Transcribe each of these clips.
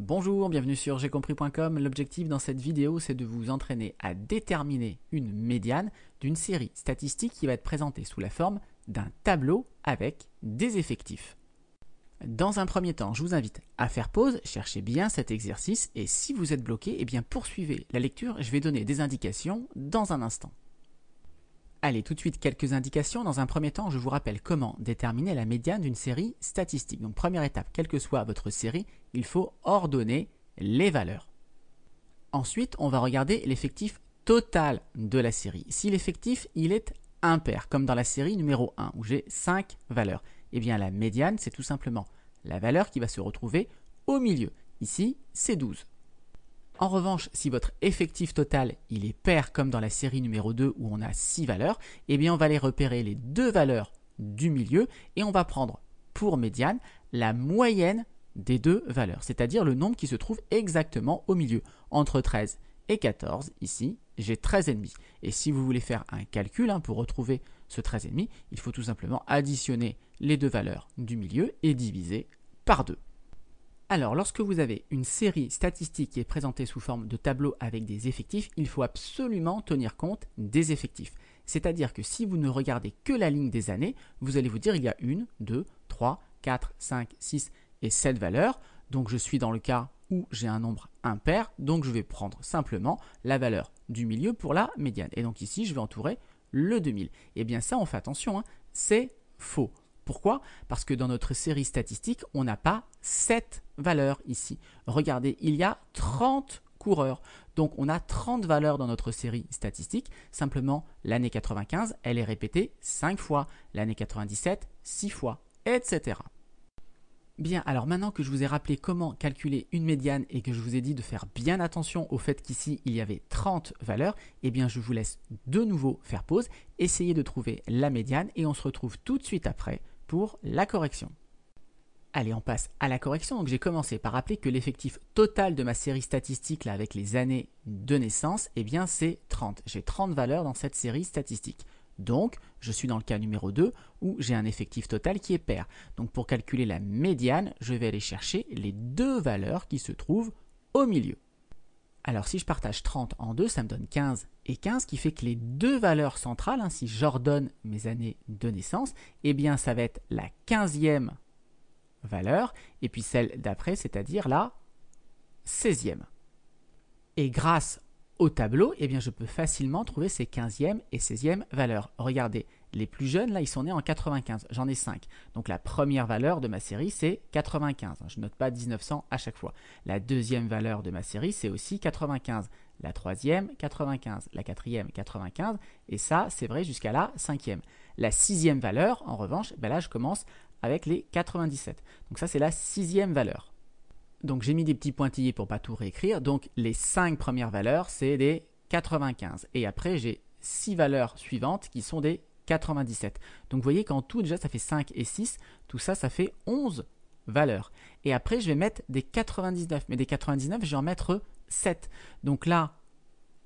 Bonjour, bienvenue sur compris.com. L'objectif dans cette vidéo, c'est de vous entraîner à déterminer une médiane d'une série statistique qui va être présentée sous la forme d'un tableau avec des effectifs. Dans un premier temps, je vous invite à faire pause, cherchez bien cet exercice et si vous êtes bloqué, eh bien poursuivez la lecture, je vais donner des indications dans un instant. Allez, tout de suite quelques indications. Dans un premier temps, je vous rappelle comment déterminer la médiane d'une série statistique. Donc première étape, quelle que soit votre série, il faut ordonner les valeurs. Ensuite, on va regarder l'effectif total de la série. Si l'effectif, il est impair, comme dans la série numéro 1, où j'ai 5 valeurs, eh bien la médiane, c'est tout simplement la valeur qui va se retrouver au milieu. Ici, c'est 12. En revanche, si votre effectif total il est pair comme dans la série numéro 2 où on a 6 valeurs, eh bien on va aller repérer les deux valeurs du milieu et on va prendre pour médiane la moyenne des deux valeurs, c'est-à-dire le nombre qui se trouve exactement au milieu, entre 13 et 14, ici j'ai 13,5. Et si vous voulez faire un calcul hein, pour retrouver ce 13,5, il faut tout simplement additionner les deux valeurs du milieu et diviser par 2. Alors, lorsque vous avez une série statistique qui est présentée sous forme de tableau avec des effectifs, il faut absolument tenir compte des effectifs. C'est-à-dire que si vous ne regardez que la ligne des années, vous allez vous dire il y a une, deux, trois, quatre, cinq, six et sept valeurs. Donc je suis dans le cas où j'ai un nombre impair, donc je vais prendre simplement la valeur du milieu pour la médiane. Et donc ici, je vais entourer le 2000. Et eh bien ça, on fait attention, hein. c'est faux. Pourquoi Parce que dans notre série statistique, on n'a pas 7 valeurs ici. Regardez, il y a 30 coureurs. Donc on a 30 valeurs dans notre série statistique. Simplement, l'année 95, elle est répétée 5 fois. L'année 97, 6 fois, etc. Bien, alors maintenant que je vous ai rappelé comment calculer une médiane et que je vous ai dit de faire bien attention au fait qu'ici il y avait 30 valeurs, eh bien je vous laisse de nouveau faire pause, essayer de trouver la médiane et on se retrouve tout de suite après pour la correction. Allez, on passe à la correction. Donc j'ai commencé par rappeler que l'effectif total de ma série statistique là, avec les années de naissance, et eh bien c'est 30. J'ai 30 valeurs dans cette série statistique. Donc, je suis dans le cas numéro 2 où j'ai un effectif total qui est pair. Donc pour calculer la médiane, je vais aller chercher les deux valeurs qui se trouvent au milieu. Alors si je partage 30 en 2, ça me donne 15 et 15 qui fait que les deux valeurs centrales, ainsi hein, si j'ordonne mes années de naissance, eh bien ça va être la 15e valeur et puis celle d'après, c'est-à-dire la 16e. Et grâce au tableau, eh bien je peux facilement trouver ces 15e et 16e valeurs. Regardez, les plus jeunes, là, ils sont nés en 95. J'en ai 5. Donc la première valeur de ma série, c'est 95. Je note pas 1900 à chaque fois. La deuxième valeur de ma série, c'est aussi 95. La troisième, 95. La quatrième, 95. Et ça, c'est vrai jusqu'à la cinquième. La sixième valeur, en revanche, ben là, je commence avec les 97. Donc ça, c'est la sixième valeur. Donc j'ai mis des petits pointillés pour pas tout réécrire. Donc les cinq premières valeurs, c'est des 95. Et après, j'ai six valeurs suivantes qui sont des 97. Donc vous voyez qu'en tout déjà ça fait 5 et 6, tout ça ça fait 11 valeurs. Et après je vais mettre des 99, mais des 99 je vais en mettre 7. Donc là,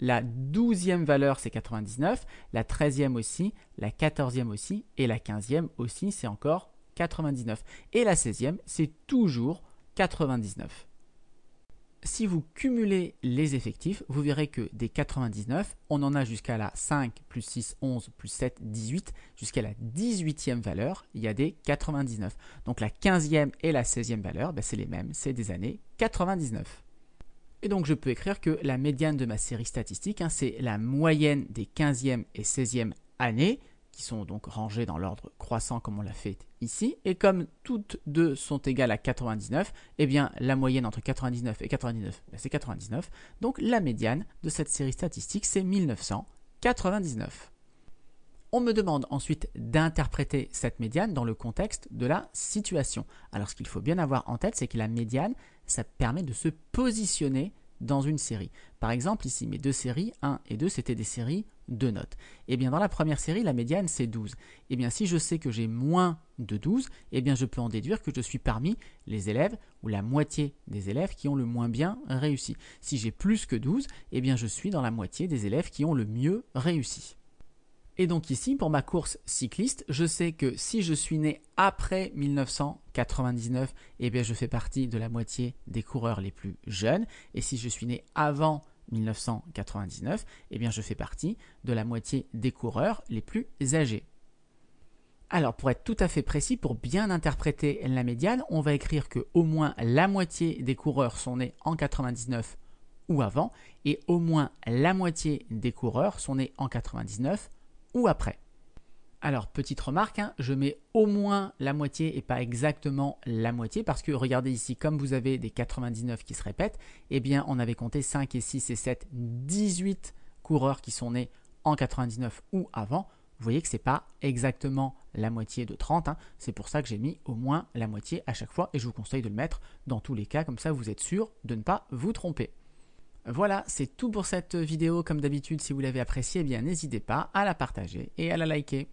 la douzième valeur c'est 99, la 13e aussi, la quatorzième aussi, et la quinzième aussi c'est encore 99. Et la 16e, c'est toujours 99 si vous cumulez les effectifs, vous verrez que des 99, on en a jusqu'à la 5, plus 6, 11, plus 7, 18, jusqu'à la 18e valeur, il y a des 99. Donc la 15e et la 16e valeur, ben, c'est les mêmes, c'est des années 99. Et donc je peux écrire que la médiane de ma série statistique, hein, c'est la moyenne des 15e et 16e années sont donc rangées dans l'ordre croissant comme on l'a fait ici. Et comme toutes deux sont égales à 99, eh bien la moyenne entre 99 et 99, ben, c'est 99. Donc la médiane de cette série statistique, c'est 1999. On me demande ensuite d'interpréter cette médiane dans le contexte de la situation. Alors ce qu'il faut bien avoir en tête, c'est que la médiane, ça permet de se positionner dans une série. Par exemple, ici, mes deux séries, 1 et 2, c'était des séries de notes. Et eh bien, dans la première série, la médiane, c'est 12. Et eh bien, si je sais que j'ai moins de 12, et eh bien, je peux en déduire que je suis parmi les élèves ou la moitié des élèves qui ont le moins bien réussi. Si j'ai plus que 12, et bien, je suis dans la moitié des élèves qui ont le mieux réussi. Et donc ici, pour ma course cycliste, je sais que si je suis né après 1999, eh bien je fais partie de la moitié des coureurs les plus jeunes. Et si je suis né avant 1999, eh bien je fais partie de la moitié des coureurs les plus âgés. Alors pour être tout à fait précis, pour bien interpréter la médiane, on va écrire que au moins la moitié des coureurs sont nés en 99 ou avant, et au moins la moitié des coureurs sont nés en 99 ou après. Alors, petite remarque, hein, je mets au moins la moitié et pas exactement la moitié parce que regardez ici, comme vous avez des 99 qui se répètent, eh bien on avait compté 5 et 6 et 7, 18 coureurs qui sont nés en 99 ou avant. Vous voyez que c'est pas exactement la moitié de 30, hein. c'est pour ça que j'ai mis au moins la moitié à chaque fois et je vous conseille de le mettre dans tous les cas, comme ça vous êtes sûr de ne pas vous tromper. Voilà, c'est tout pour cette vidéo. Comme d'habitude, si vous l'avez appréciée, eh bien n'hésitez pas à la partager et à la liker.